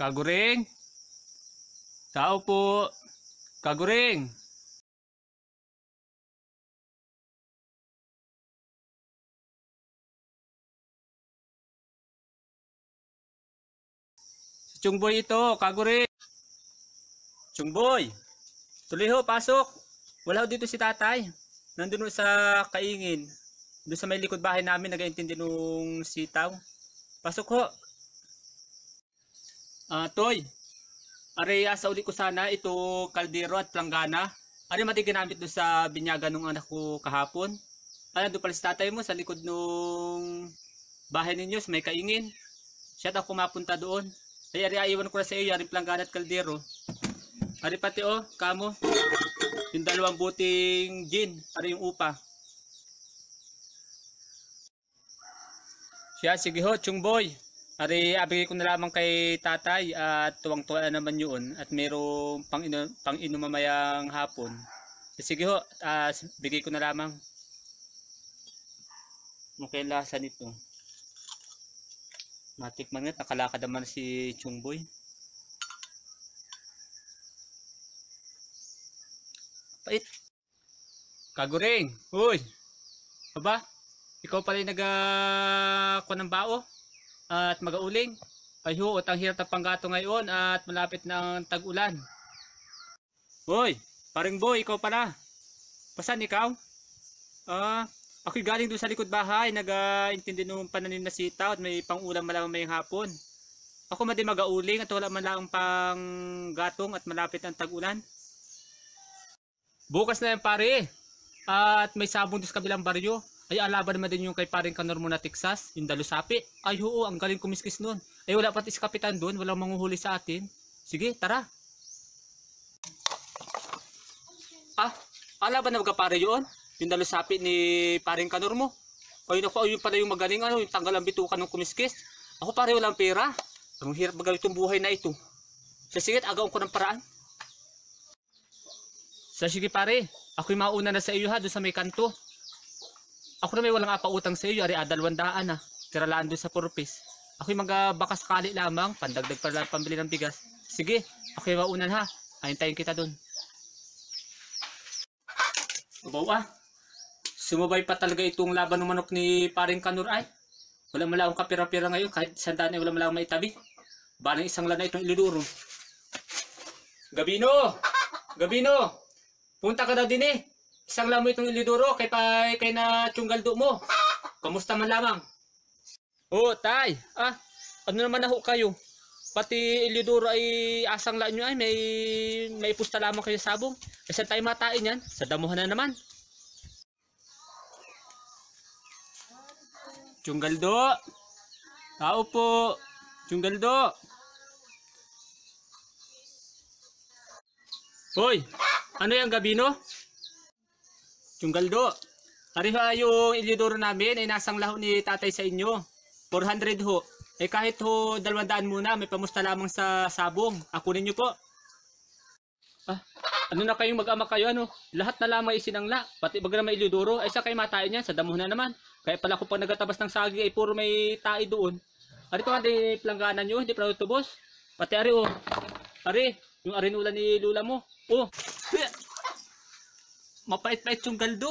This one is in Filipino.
Kaguring. Tao po. Kaguring. Si Chungboy ito, kaguring. Chungboy. Tuloy ho, pasok. Wala ho dito si tatay. Nandun sa kaingin. Doon sa may likod bahay namin, nagaintindi nung sitaw. Pasok ho. Uh, toy, Areya asa uli ko sana ito kaldero at planggana. Are ano mati ginamit do sa binyaga nung anak ko kahapon. Ano do pala sa tatay mo sa likod nung bahay ninyo sa may kaingin. Siya daw kumapunta doon. Ay, ari iwan ko na sa iyo, ari planggana at kaldero. Ari pati oh, kamo. Yung dalawang buting gin, ari yung upa. Siya, sige ho, chung boy. Ari, abigay ko na lamang kay tatay at tuwang-tuwa naman yun at mayroong pang, ino, pang inumamayang hapon. Sige ho, uh, bigay ko na lamang. Mukhang lasa nito. Matikman nga, nakalakad naman si Chungboy. Pait. Kaguring, uy, Aba, ikaw pala yung nag-ako ah, ng bao? at magauling. Ayuot ang hirap na panggato ngayon at malapit na ang tag-ulan. Hoy, paring boy, ikaw pala. Pasan ikaw? Ah, uh, ako'y galing doon sa likod bahay, nag-intindi uh, nung pananim na sitaw at may pang-ulam malamang may hapon. Ako madi magauling at wala man lang pang gatong at malapit ang tag-ulan. Bukas na yan pare, at may sabon doon sa kabilang baryo. Ay alaban naman din yung kay paring Kanormo na Texas, yung Dalusapi. Ay oo, ang galing kumiskis nun. Ay wala pati si Kapitan doon, walang manguhuli sa atin. Sige, tara. Ah, alaban na mga pare yun? Yung Dalusapi ni paring Kanormo. Ay naku, ayun pala yung magaling ano, yung tanggal ang bituka ng kumiskis. Ako pare walang pera. Ang hirap magalit yung buhay na ito. Sa sige, agaw ko ng paraan. Sa sige pare, ako'y mauna na sa iyo ha, doon sa may kanto. Ako na may walang apautang sa iyo, ari adalwandaan ah, ah. Tiralaan doon sa purpis. Ako'y mga baka lamang, pandagdag para lang pambili ng bigas. Sige, ako'y maunan ha. Ahintayin kita doon. Ubaw ah. Sumabay pa talaga itong laban ng manok ni paring Kanur ay. Wala mo lang kapira-pira ngayon kahit sandaan ay eh, wala mo lang maitabi. Balang isang lana itong iluluro. Gabino! Gabino! Punta ka na din eh. Isang lamoy itong iliduro kay pa kay na tiyunggaldo mo. Kamusta man lamang? Oh, tay. Ah, ano naman na kayo? Pati iliduro ay asang la nyo ay may may pusta lamang kayo sabong. Eh, Kasi tayo matain yan. Sa damuhan na naman. Tiyunggaldo. Tao po. Tiyunggaldo. Hoy, ano yung gabi no? Yung galdo. Kariha yung Iliodoro namin ay eh, nasang laho ni tatay sa inyo. 400 ho. Eh kahit ho 200 muna, may pamusta lamang sa sabong. Akunin niyo po. Ah, ano na kayong mag-ama kayo ano? Lahat na lamang isinangla, pati bagra may Iliodoro, ay eh, sa kay matay niya, sa damo na naman. Kaya pala ko pag nagatabas ng sagi ay eh, puro may tae doon. Ari pa di plangganan niyo, hindi pa tubos. Pati ari oh. Ari, yung arinula ni lula mo. Oh mapait-pait yung galdo.